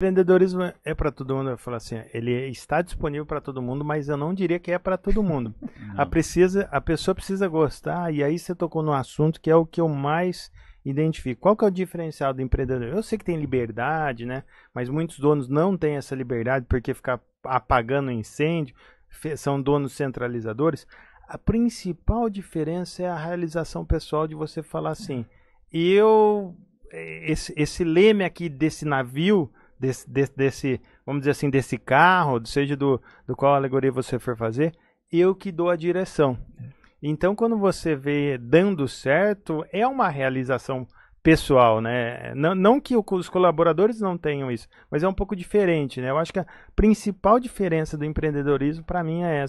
Empreendedorismo é para todo mundo, eu falo assim, ele está disponível para todo mundo, mas eu não diria que é para todo mundo. a, precisa, a pessoa precisa gostar, e aí você tocou no assunto que é o que eu mais identifico. Qual que é o diferencial do empreendedor? Eu sei que tem liberdade, né? Mas muitos donos não têm essa liberdade porque ficar apagando incêndio, são donos centralizadores. A principal diferença é a realização pessoal de você falar assim, eu eh, esse, esse leme aqui desse navio desse, desse, desse, vamos dizer assim, desse carro, seja do, do qual alegoria você for fazer, eu que dou a direção. Então, quando você vê dando certo, é uma realização pessoal, né? Não, não que os colaboradores não tenham isso, mas é um pouco diferente, né? Eu acho que a principal diferença do empreendedorismo, para mim, é essa.